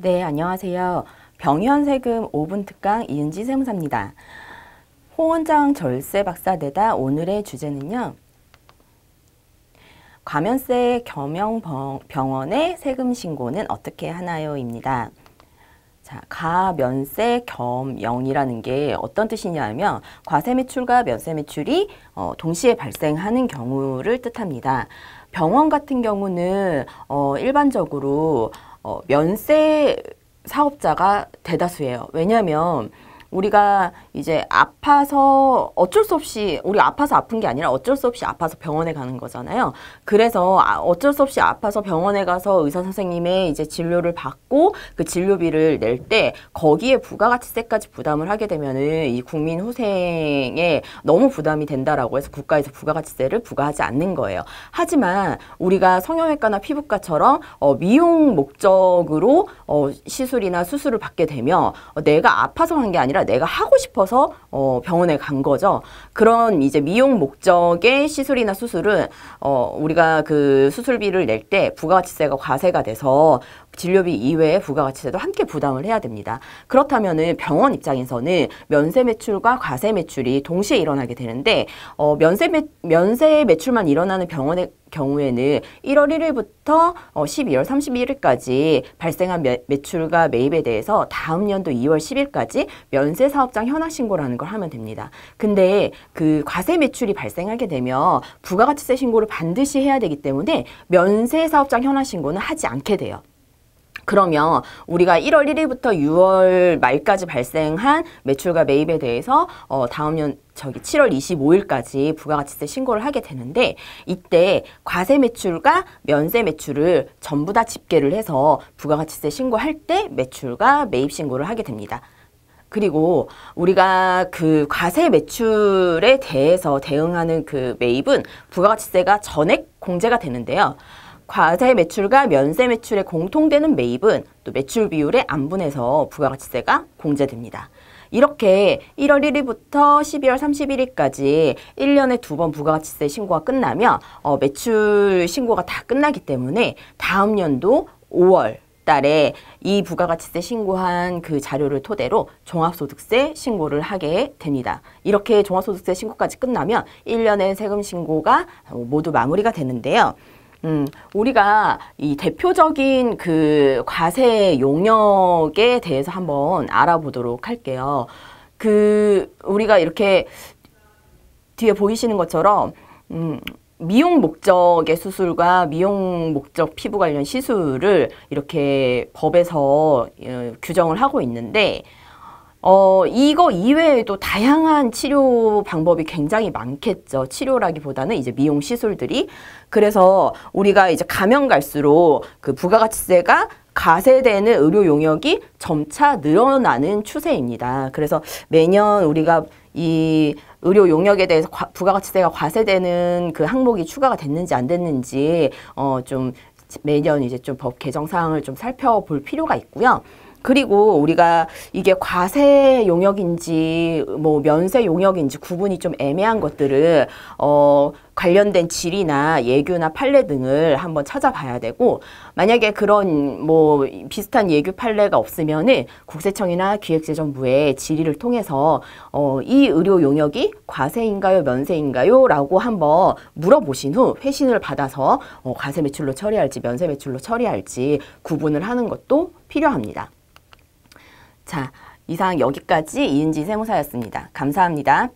네, 안녕하세요. 병현세금 5분 특강 이은지 세무사입니다. 홍원장 절세 박사대다 오늘의 주제는요. 과면세 겸영병원의 세금 신고는 어떻게 하나요?입니다. 자, 가면세 겸영이라는 게 어떤 뜻이냐면 과세 매출과 면세 매출이 어, 동시에 발생하는 경우를 뜻합니다. 병원 같은 경우는 어, 일반적으로 어, 면세 사업자가 대다수예요. 왜냐하면 우리가 이제 아파서 어쩔 수 없이 우리 아파서 아픈 게 아니라 어쩔 수 없이 아파서 병원에 가는 거잖아요. 그래서 아, 어쩔 수 없이 아파서 병원에 가서 의사 선생님의 이제 진료를 받고 그 진료비를 낼 때 거기에 부가가치세까지 부담을 하게 되면은 이 국민 후생에 너무 부담이 된다라고 해서 국가에서 부가가치세를 부과하지 않는 거예요. 하지만 우리가 성형외과나 피부과처럼 어, 미용 목적으로 어, 시술이나 수술을 받게 되면 어, 내가 아파서 한 게 아니라 아니라 내가 하고 싶어서 어, 병원에 간 거죠. 그런 이제 미용 목적의 시술이나 수술은 어, 우리가 그 수술비를 낼 때 부가가치세가 과세가 돼서 진료비 이외에 부가가치세도 함께 부담을 해야 됩니다. 그렇다면 병원 입장에서는 면세 매출과 과세 매출이 동시에 일어나게 되는데 어, 면세 매, 면세 매출만 일어나는 병원의 경우에는 1월 1일부터 12월 어, 31일까지 발생한 매, 출과 매입에 대해서 다음 연도 2월 10일까지 면세 사업장 현황 신고라는 걸 하면 됩니다. 근데 그 과세 매출이 발생하게 되면 부가가치세 신고를 반드시 해야 되기 때문에 면세 사업장 현황 신고는 하지 않게 돼요. 그러면 우리가 1월 1일부터 6월 말까지 발생한 매출과 매입에 대해서 어, 다음 년 저기 7월 25일까지 부가가치세 신고를 하게 되는데 이때 과세 매출과 면세 매출을 전부 다 집계를 해서 부가가치세 신고할 때 매출과 매입 신고를 하게 됩니다. 그리고 우리가 그 과세 매출에 대해서 대응하는 그 매입은 부가가치세가 전액 공제가 되는데요. 과세 매출과 면세 매출에 공통되는 매입은 또 매출 비율의 안분해서 부가가치세가 공제됩니다. 이렇게 1월 1일부터 12월 31일까지 1년에 두 번 부가가치세 신고가 끝나면 어, 매출 신고가 다 끝나기 때문에 다음 연도 5월 달에 이 부가가치세 신고한 그 자료를 토대로 종합소득세 신고를 하게 됩니다. 이렇게 종합소득세 신고까지 끝나면 1년의 세금 신고가 모두 마무리가 되는데요. 음, 우리가 이 대표적인 그 과세 용역에 대해서 한번 알아보도록 할게요. 그 우리가 이렇게 뒤에 보이시는 것처럼 음, 미용 목적의 수술과 미용 목적 피부 관련 시술을 이렇게 법에서 어, 규정을 하고 있는데 어, 이거 이외에도 다양한 치료 방법이 굉장히 많겠죠. 치료라기보다는 이제 미용 시술들이. 그래서 우리가 이제 가면 갈수록 그 부가가치세가 가세되는 의료 용역이 점차 늘어나는 추세입니다. 그래서 매년 우리가 이 의료 용역에 대해서 과, 부가가치세가 과세되는 그 항목이 추가가 됐는지 안 됐는지 어, 좀 매년 이제 좀 법 개정 사항을 좀 살펴볼 필요가 있고요. 그리고 우리가 이게 과세 용역인지 뭐 면세 용역인지 구분이 좀 애매한 것들을 어 관련된 질이나 예규나 판례 등을 한번 찾아봐야 되고 만약에 그런 뭐 비슷한 예규 판례가 없으면은 국세청이나 기획재정부의 질의를 통해서 어이 의료 용역이 과세인가요 면세인가요라고 한번 물어보신 후 회신을 받아서 어 과세 매출로 처리할지 면세 매출로 처리할지 구분을 하는 것도 필요합니다. 자, 이상 여기까지 이은지 세무사였습니다. 감사합니다.